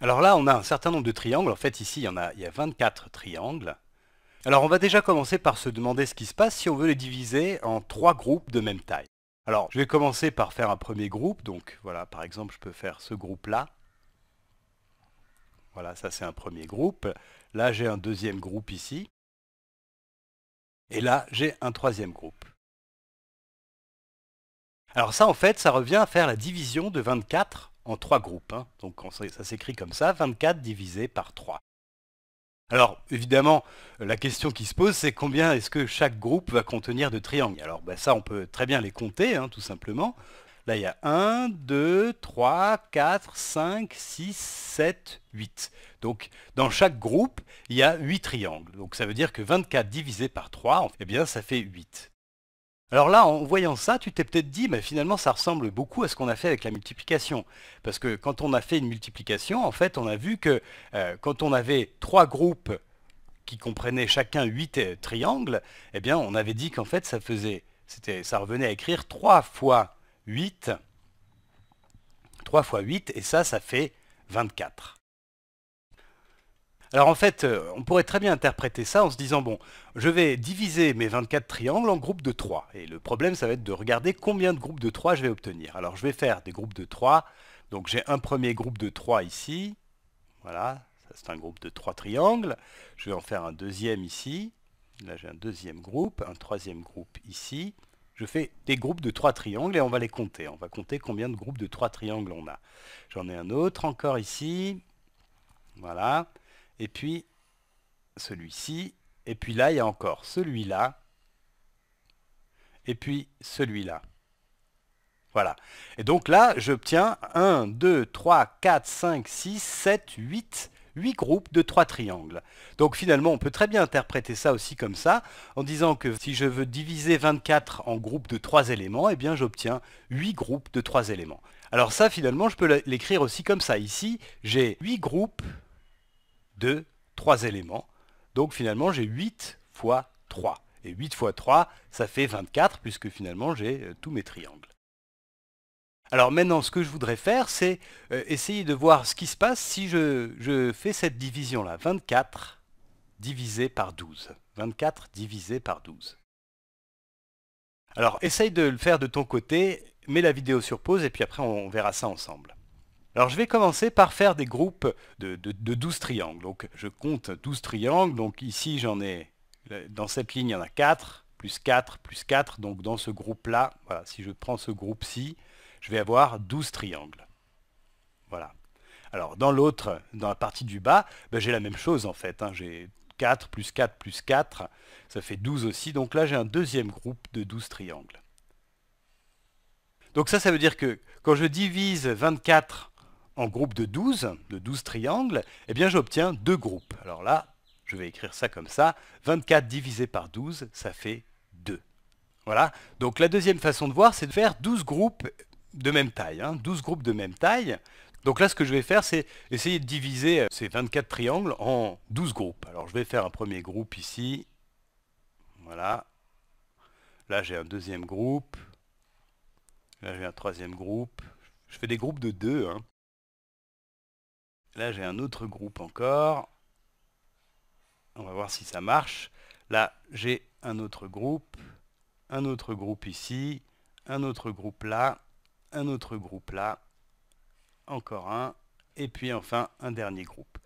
Alors là, on a un certain nombre de triangles. En fait, ici, il y, en a, il y a 24 triangles. Alors on va déjà commencer par se demander ce qui se passe si on veut les diviser en trois groupes de même taille. Alors je vais commencer par faire un premier groupe. Donc voilà, par exemple, je peux faire ce groupe-là. Voilà, ça c'est un premier groupe. Là, j'ai un deuxième groupe ici. Et là, j'ai un troisième groupe. Alors ça, en fait, ça revient à faire la division de 24 en trois groupes. Hein. Donc ça s'écrit comme ça, 24 divisé par 3. Alors évidemment, la question qui se pose, c'est combien est-ce que chaque groupe va contenir de triangles Alors ben, ça, on peut très bien les compter, hein, tout simplement. Là, il y a 1, 2, 3, 4, 5, 6, 7, 8. Donc, dans chaque groupe, il y a 8 triangles. Donc, ça veut dire que 24 divisé par 3, eh bien, ça fait 8. Alors là, en voyant ça, tu t'es peut-être dit, mais finalement, ça ressemble beaucoup à ce qu'on a fait avec la multiplication. Parce que quand on a fait une multiplication, en fait, on a vu que euh, quand on avait trois groupes qui comprenaient chacun huit euh, triangles, eh bien, on avait dit qu'en fait, ça faisait, ça revenait à écrire 3 fois 8, 3 fois 8, et ça, ça fait 24. Alors en fait, euh, on pourrait très bien interpréter ça en se disant, bon, je vais diviser mes 24 triangles en groupes de 3. Et le problème, ça va être de regarder combien de groupes de 3 je vais obtenir. Alors je vais faire des groupes de 3. Donc j'ai un premier groupe de 3 ici. Voilà, c'est un groupe de 3 triangles. Je vais en faire un deuxième ici. Là j'ai un deuxième groupe, un troisième groupe ici. Je fais des groupes de 3 triangles et on va les compter. On va compter combien de groupes de 3 triangles on a. J'en ai un autre encore ici. Voilà. Et puis, celui-ci. Et puis là, il y a encore celui-là. Et puis celui-là. Voilà. Et donc là, j'obtiens 1, 2, 3, 4, 5, 6, 7, 8, 8 groupes de 3 triangles. Donc finalement, on peut très bien interpréter ça aussi comme ça, en disant que si je veux diviser 24 en groupes de 3 éléments, et eh bien j'obtiens 8 groupes de 3 éléments. Alors ça, finalement, je peux l'écrire aussi comme ça. Ici, j'ai 8 groupes de trois éléments. Donc finalement, j'ai 8 fois 3. Et 8 fois 3, ça fait 24, puisque finalement, j'ai euh, tous mes triangles. Alors maintenant, ce que je voudrais faire, c'est euh, essayer de voir ce qui se passe si je, je fais cette division-là. 24 divisé par 12. 24 divisé par 12. Alors essaye de le faire de ton côté, mets la vidéo sur pause et puis après on verra ça ensemble. Alors je vais commencer par faire des groupes de, 12 triangles. Donc je compte 12 triangles, donc ici j'en ai, dans cette ligne il y en a 4, plus 4, plus 4, donc dans ce groupe-là, si je prends ce groupe-ci, je vais avoir 12 triangles. Voilà. Alors dans l'autre, dans la partie du bas, ben, j'ai la même chose en fait, hein. j'ai 4 plus 4 plus 4, ça fait 12 aussi, donc là j'ai un deuxième groupe de 12 triangles. Donc ça, ça veut dire que quand je divise 24 en groupe de 12, de 12 triangles, eh bien j'obtiens deux groupes. Alors là, je vais écrire ça comme ça. 24 divisé par 12, ça fait 2. Voilà. Donc la deuxième façon de voir, c'est de faire 12 groupes de même taille. 12 hein. groupes de même taille. Donc là, ce que je vais faire, c'est essayer de diviser euh, ces 24 triangles en 12 groupes. Alors je vais faire un premier groupe ici. Voilà. Là, j'ai un deuxième groupe. Là, j'ai un troisième groupe. Je fais des groupes de 2, Hein. Là, j'ai un autre groupe encore. On va voir si ça marche. Là, j'ai un autre groupe, un autre groupe ici, un autre groupe là, un autre groupe là, encore un, et puis enfin un dernier groupe.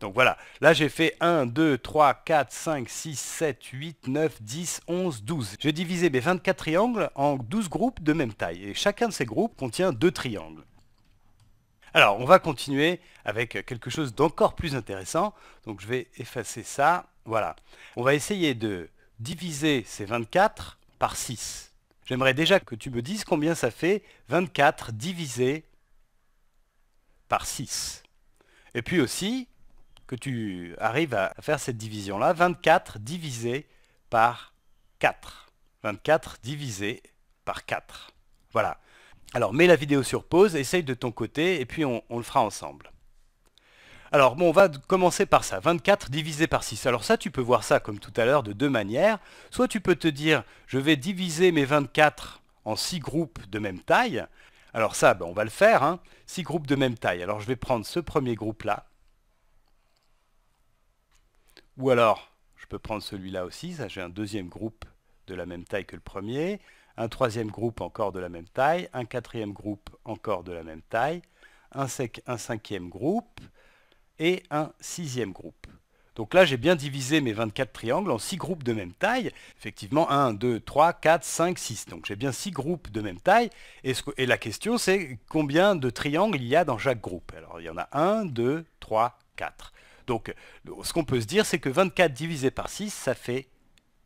Donc voilà, là j'ai fait 1, 2, 3, 4, 5, 6, 7, 8, 9, 10, 11, 12. J'ai divisé mes 24 triangles en 12 groupes de même taille, et chacun de ces groupes contient deux triangles. Alors, on va continuer avec quelque chose d'encore plus intéressant. Donc, je vais effacer ça. Voilà. On va essayer de diviser ces 24 par 6. J'aimerais déjà que tu me dises combien ça fait 24 divisé par 6. Et puis aussi, que tu arrives à faire cette division-là. 24 divisé par 4. 24 divisé par 4. Voilà. Alors mets la vidéo sur pause, essaye de ton côté et puis on, le fera ensemble. Alors bon, on va commencer par ça, 24 divisé par 6. Alors ça, tu peux voir ça comme tout à l'heure de deux manières. Soit tu peux te dire, je vais diviser mes 24 en 6 groupes de même taille. Alors ça, ben, on va le faire, hein. 6 groupes de même taille. Alors je vais prendre ce premier groupe-là. Ou alors, je peux prendre celui-là aussi, ça j'ai un deuxième groupe de la même taille que le premier un troisième groupe encore de la même taille, un quatrième groupe encore de la même taille, un, un cinquième groupe et un sixième groupe. Donc là, j'ai bien divisé mes 24 triangles en 6 groupes de même taille. Effectivement, 1, 2, 3, 4, 5, 6. Donc j'ai bien 6 groupes de même taille. Et, ce, et la question, c'est combien de triangles il y a dans chaque groupe Alors il y en a 1, 2, 3, 4. Donc ce qu'on peut se dire, c'est que 24 divisé par 6, ça fait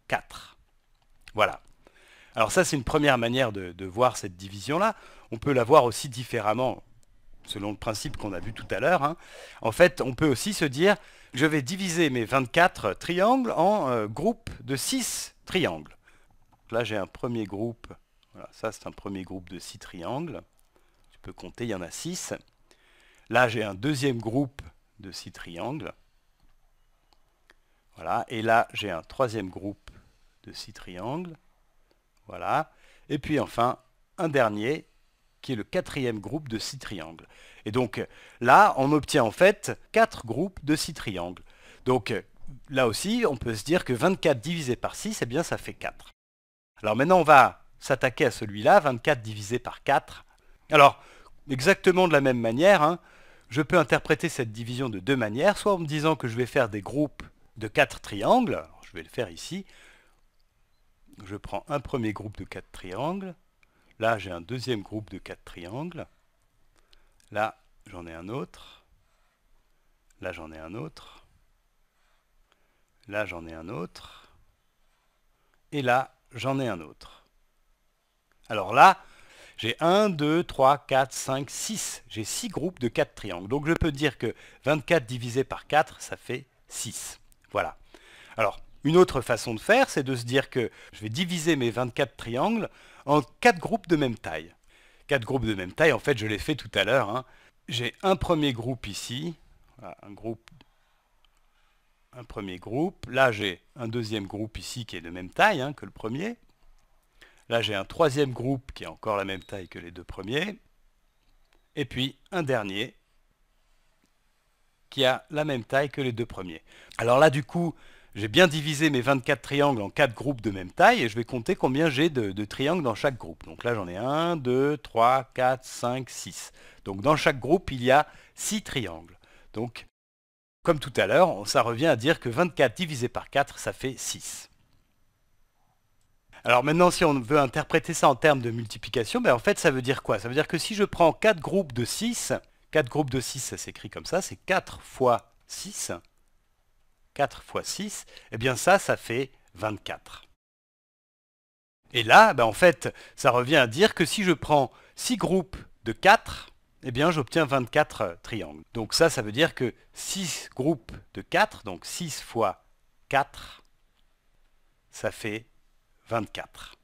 4. Voilà. Alors ça, c'est une première manière de, voir cette division-là. On peut la voir aussi différemment, selon le principe qu'on a vu tout à l'heure. Hein. En fait, on peut aussi se dire, je vais diviser mes 24 triangles en euh, groupes de 6 triangles. là, j'ai un premier groupe. ça, c'est un premier groupe de 6 triangles. Tu peux compter, il y en a 6. Là, j'ai un deuxième groupe de 6 triangles. Voilà, et là, j'ai un troisième groupe de 6 triangles. Voilà. Et puis enfin, un dernier, qui est le quatrième groupe de six triangles. Et donc là, on obtient en fait quatre groupes de six triangles. Donc là aussi, on peut se dire que 24 divisé par 6, eh bien ça fait 4. Alors maintenant, on va s'attaquer à celui-là, 24 divisé par 4. Alors, exactement de la même manière, hein, je peux interpréter cette division de deux manières, soit en me disant que je vais faire des groupes de quatre triangles, je vais le faire ici, je prends un premier groupe de 4 triangles. Là, j'ai un deuxième groupe de 4 triangles. Là, j'en ai un autre. Là, j'en ai un autre. Là, j'en ai un autre. Et là, j'en ai un autre. Alors là, j'ai 1, 2, 3, 4, 5, 6. J'ai 6 groupes de 4 triangles. Donc je peux dire que 24 divisé par 4, ça fait 6. Voilà. Alors, une autre façon de faire, c'est de se dire que je vais diviser mes 24 triangles en 4 groupes de même taille. 4 groupes de même taille, en fait, je l'ai fait tout à l'heure. Hein. J'ai un premier groupe ici, un groupe un premier groupe. Là, j'ai un deuxième groupe ici qui est de même taille hein, que le premier. Là, j'ai un troisième groupe qui est encore la même taille que les deux premiers. Et puis, un dernier qui a la même taille que les deux premiers. Alors là, du coup, j'ai bien divisé mes 24 triangles en 4 groupes de même taille et je vais compter combien j'ai de, triangles dans chaque groupe. Donc là j'en ai 1, 2, 3, 4, 5, 6. Donc dans chaque groupe il y a 6 triangles. Donc comme tout à l'heure, ça revient à dire que 24 divisé par 4 ça fait 6. Alors maintenant si on veut interpréter ça en termes de multiplication, ben en fait ça veut dire quoi Ça veut dire que si je prends 4 groupes de 6, 4 groupes de 6 ça s'écrit comme ça, c'est 4 fois 6 4 fois 6, eh bien ça, ça fait 24. Et là, ben, en fait, ça revient à dire que si je prends 6 groupes de 4, eh bien j'obtiens 24 euh, triangles. Donc ça, ça veut dire que 6 groupes de 4, donc 6 fois 4, ça fait 24.